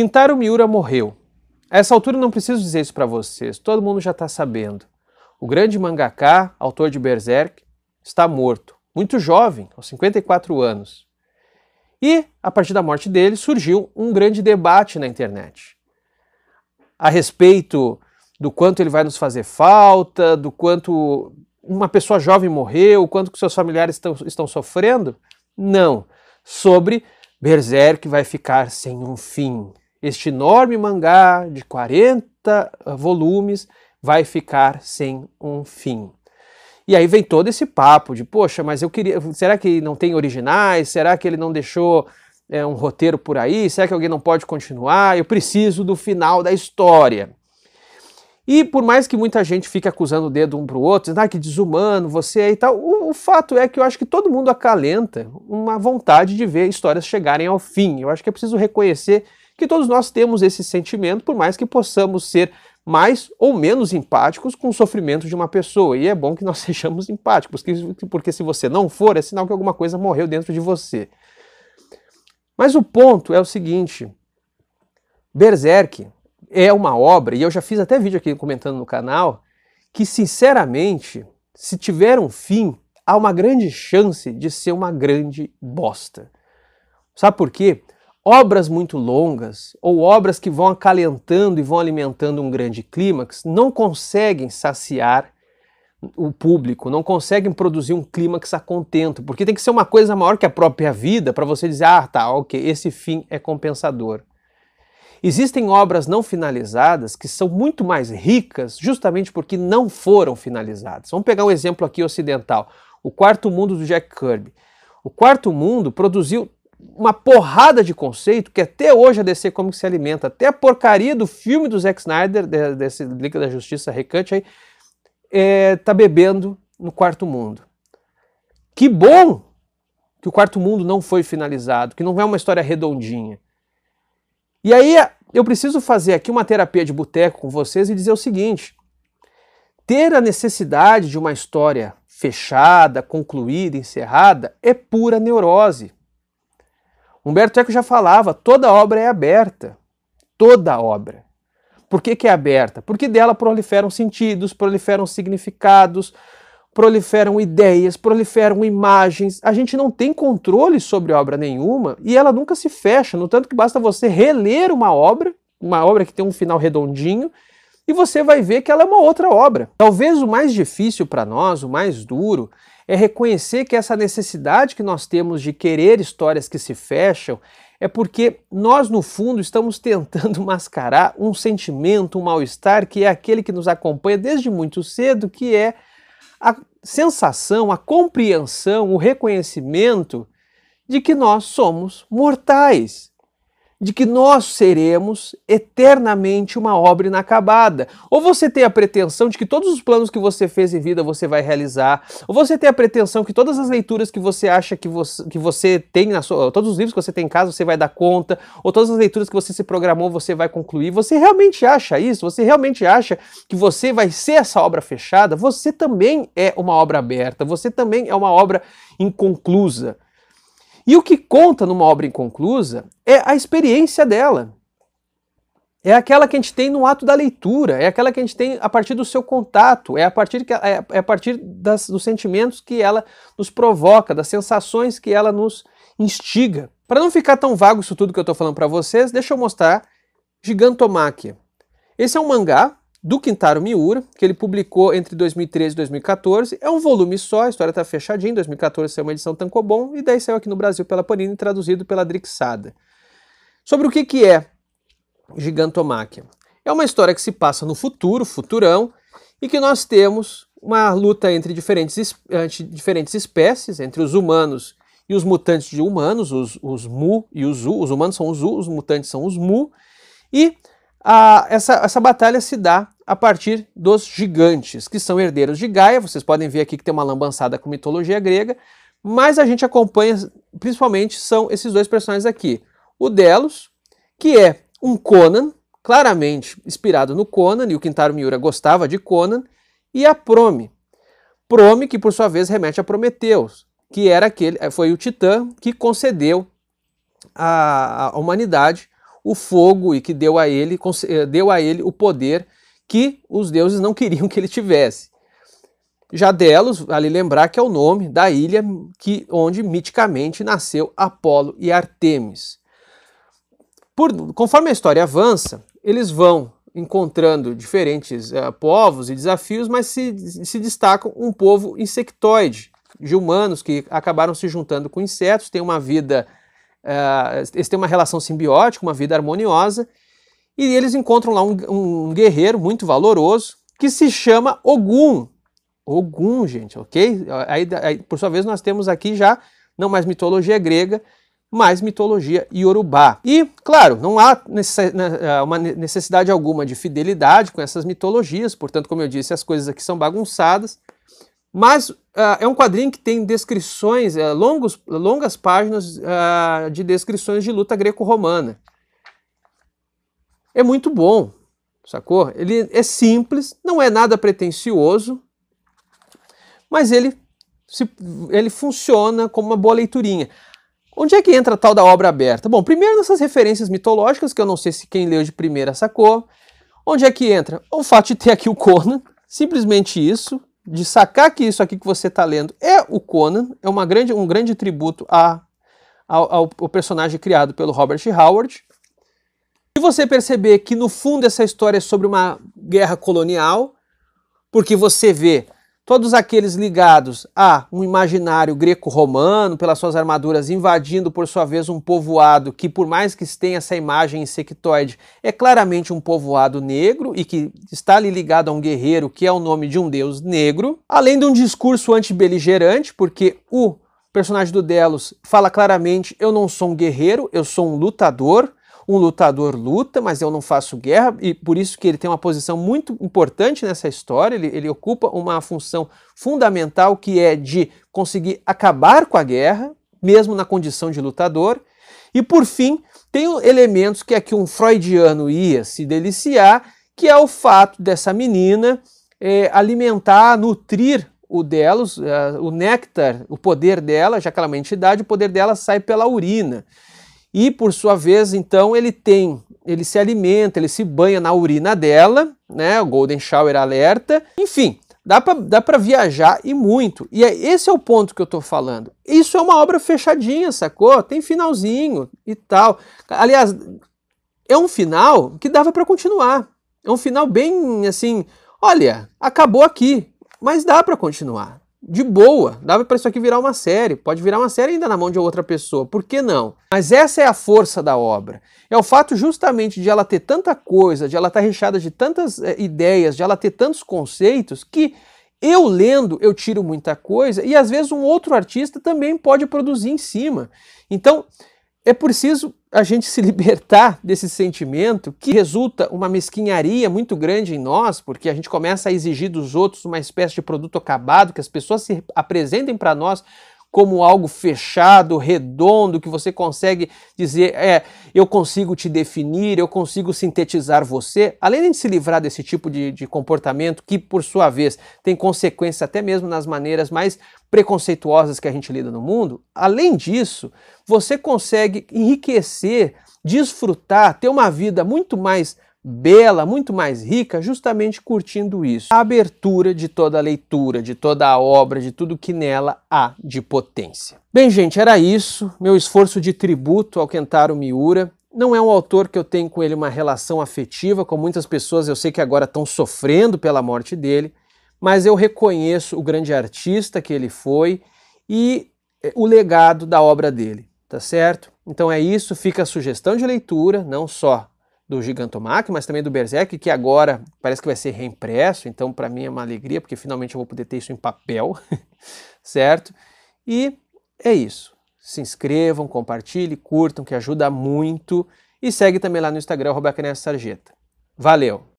Kintaro Miura morreu. A essa altura não preciso dizer isso para vocês, todo mundo já está sabendo. O grande mangaka, autor de Berserk, está morto, muito jovem, aos 54 anos. E, a partir da morte dele, surgiu um grande debate na internet a respeito do quanto ele vai nos fazer falta, do quanto uma pessoa jovem morreu, o quanto que seus familiares estão, estão sofrendo? Não. Sobre Berserk vai ficar sem um fim este enorme mangá de 40 ah, volumes vai ficar sem um fim. E aí vem todo esse papo de, poxa, mas eu queria. Será que não tem originais? Será que ele não deixou é, um roteiro por aí? Será que alguém não pode continuar? Eu preciso do final da história. E por mais que muita gente fique acusando o dedo um para o outro, ah, que desumano você é e tal, o, o, fato é que eu acho que todo mundo acalenta uma vontade de ver histórias chegarem ao fim. Eu acho que é preciso reconhecer que todos nós temos esse sentimento, por mais que possamos ser mais ou menos empáticos com o sofrimento de uma pessoa. E é bom que nós sejamos empáticos, porque se você não for, é sinal que alguma coisa morreu dentro de você. Mas o ponto é o seguinte: Berserk é uma obra, e eu já fiz até vídeo aqui comentando no canal, que sinceramente, se tiver um fim, há uma grande chance de ser uma grande bosta. Sabe por quê? Obras muito longas ou obras que vão acalentando e vão alimentando um grande clímax não conseguem saciar o público, não conseguem produzir um clímax a contento, porque tem que ser uma coisa maior que a própria vida para você dizer, ah, tá, ok, esse fim é compensador. Existem obras não finalizadas que são muito mais ricas justamente porque não foram finalizadas. Vamos pegar um exemplo aqui ocidental: O Quarto Mundo do Jack Kirby. O Quarto Mundo produziu uma porrada de conceito que até hoje a DC Comics se alimenta. Até a porcaria do filme do Zack Snyder, desse Liga da Justiça recante aí, é, tá bebendo no quarto mundo. Que bom que o quarto mundo não foi finalizado, que não é uma história redondinha. E aí eu preciso fazer aqui uma terapia de boteco com vocês e dizer o seguinte: ter a necessidade de uma história fechada, concluída, encerrada, é pura neurose. Humberto Eco já falava, toda obra é aberta. Toda obra. Por que, que é aberta? Porque dela proliferam sentidos, proliferam significados, proliferam ideias, proliferam imagens. A gente não tem controle sobre obra nenhuma e ela nunca se fecha, no tanto que basta você reler uma obra, uma obra que tem um final redondinho, e você vai ver que ela é uma outra obra. Talvez o mais difícil para nós, o mais duro, é reconhecer que essa necessidade que nós temos de querer histórias que se fecham é porque nós, no fundo, estamos tentando mascarar um sentimento, um mal-estar que é aquele que nos acompanha desde muito cedo, que é a sensação, a compreensão, o reconhecimento de que nós somos mortais de que nós seremos eternamente uma obra inacabada. Ou você tem a pretensão de que todos os planos que você fez em vida você vai realizar, ou você tem a pretensão que todas as leituras que você acha que você, que você tem na sua, todos os livros que você tem em casa você vai dar conta, ou todas as leituras que você se programou você vai concluir. Você realmente acha isso? Você realmente acha que você vai ser essa obra fechada? Você também é uma obra aberta, você também é uma obra inconclusa. E o que conta numa obra inconclusa é a experiência dela. É aquela que a gente tem no ato da leitura, é aquela que a gente tem a partir do seu contato, é a partir, que, é, é, a partir das, dos sentimentos que ela nos provoca, das sensações que ela nos instiga. Para não ficar tão vago isso tudo que eu estou falando para vocês, deixa eu mostrar Gigantomáquia. Esse é um mangá do Quintaro Miura, que ele publicou entre 2013 e 2014. É um volume só, a história está fechadinha. Em 2014 saiu uma edição Tancobon e daí saiu aqui no Brasil pela Panini, traduzido pela Drixada. Sobre o que, que é Gigantomáquia? É uma história que se passa no futuro, futurão, e que nós temos uma luta entre diferentes, entre diferentes espécies, entre os humanos e os mutantes de humanos, os, os Mu e os u. Os humanos são os u, os mutantes são os Mu. E a, essa, essa batalha se dá a partir dos gigantes, que são herdeiros de Gaia. Vocês podem ver aqui que tem uma lambançada com mitologia grega, mas a gente acompanha principalmente são esses dois personagens aqui. O Delos, que é um Conan, claramente inspirado no Conan, e o Quintaro Miura gostava de Conan, e a Prome. Prome, que por sua vez remete a Prometeus, que era aquele, foi o titã que concedeu à, à humanidade o fogo e que deu a ele, eh, deu a ele o poder que os deuses não queriam que ele tivesse. Já Delos, vale lembrar que é o nome da ilha que, onde miticamente nasceu Apolo e Artemis. Por, conforme a história avança, eles vão encontrando diferentes uh, povos e desafios, mas se, se destacam um povo insectoide, de humanos que acabaram se juntando com insetos, têm uma vida é, eles têm uma relação simbiótica, uma vida harmoniosa, e eles encontram lá um, um guerreiro muito valoroso que se chama Ogum. Ogum, gente, ok? Aí, aí, por sua vez, nós temos aqui já não mais mitologia grega, mais mitologia iorubá. E, claro, não há né, é, uma necessidade alguma de fidelidade com essas mitologias, portanto, como eu disse, as coisas aqui são bagunçadas, mas Uh, é um quadrinho que tem descrições, uh, longos, longas páginas uh, de descrições de luta greco-romana. É muito bom, sacou? Ele é simples, não é nada pretensioso, mas ele, se, ele funciona como uma boa leiturinha. Onde é que entra a tal da obra aberta? Bom, primeiro nessas referências mitológicas, que eu não sei se quem leu de primeira sacou. Onde é que entra? O fato de ter aqui o Conan, simplesmente isso, de sacar que isso aqui que você está lendo é o Conan, é uma grande, um grande tributo a, ao, ao, ao personagem criado pelo Robert Howard. e você perceber que no fundo essa história é sobre uma guerra colonial, porque você vê todos aqueles ligados a um imaginário greco-romano, pelas suas armaduras, invadindo por sua vez um povoado que, por mais que tenha essa imagem insectoide, é claramente um povoado negro e que está ali ligado a um guerreiro que é o nome de um deus negro, além de um discurso antibeligerante, porque o personagem do Delos fala claramente: eu não sou um guerreiro, eu sou um lutador um lutador luta, mas eu não faço guerra, e por isso que ele tem uma posição muito importante nessa história, ele, ele ocupa uma função fundamental que é de conseguir acabar com a guerra, mesmo na condição de lutador. E por fim, tem elementos que aqui um freudiano ia se deliciar, que é o fato dessa menina é, alimentar, nutrir o delos, é, o néctar, o poder dela, já que ela é uma entidade, o poder dela sai pela urina. E por sua vez, então, ele tem, ele se alimenta, ele se banha na urina dela, né? O Golden Shower alerta. Enfim, dá para dá pra viajar e muito. E é, esse é o ponto que eu estou falando. Isso é uma obra fechadinha, sacou? Tem finalzinho e tal. Aliás, é um final que dava para continuar. É um final bem assim, olha, acabou aqui, mas dá para continuar de boa. Dava para isso aqui virar uma série. Pode virar uma série ainda na mão de outra pessoa. Por que não? Mas essa é a força da obra. É o fato justamente de ela ter tanta coisa, de ela estar tá recheada de tantas é, ideias, de ela ter tantos conceitos que eu lendo, eu tiro muita coisa e às vezes um outro artista também pode produzir em cima. Então, é preciso a gente se libertar desse sentimento que resulta uma mesquinharia muito grande em nós, porque a gente começa a exigir dos outros uma espécie de produto acabado, que as pessoas se apresentem para nós como algo fechado, redondo, que você consegue dizer, é, eu consigo te definir, eu consigo sintetizar você, além de se livrar desse tipo de, de comportamento que, por sua vez, tem consequências até mesmo nas maneiras mais preconceituosas que a gente lida no mundo, além disso, você consegue enriquecer, desfrutar, ter uma vida muito mais bela, muito mais rica, justamente curtindo isso. A abertura de toda a leitura, de toda a obra, de tudo que nela há de potência. Bem, gente, era isso. Meu esforço de tributo ao Kentaro Miura. Não é um autor que eu tenho com ele uma relação afetiva, como muitas pessoas eu sei que agora estão sofrendo pela morte dele, mas eu reconheço o grande artista que ele foi e eh, o legado da obra dele, tá certo? Então é isso, fica a sugestão de leitura, não só do Gigantomac, mas também do Berserk, que agora parece que vai ser reimpresso, então para mim é uma alegria, porque finalmente eu vou poder ter isso em papel, certo? E é isso. Se inscrevam, compartilhem, curtam, que ajuda muito. E segue também lá no Instagram, Sarjeta. Valeu!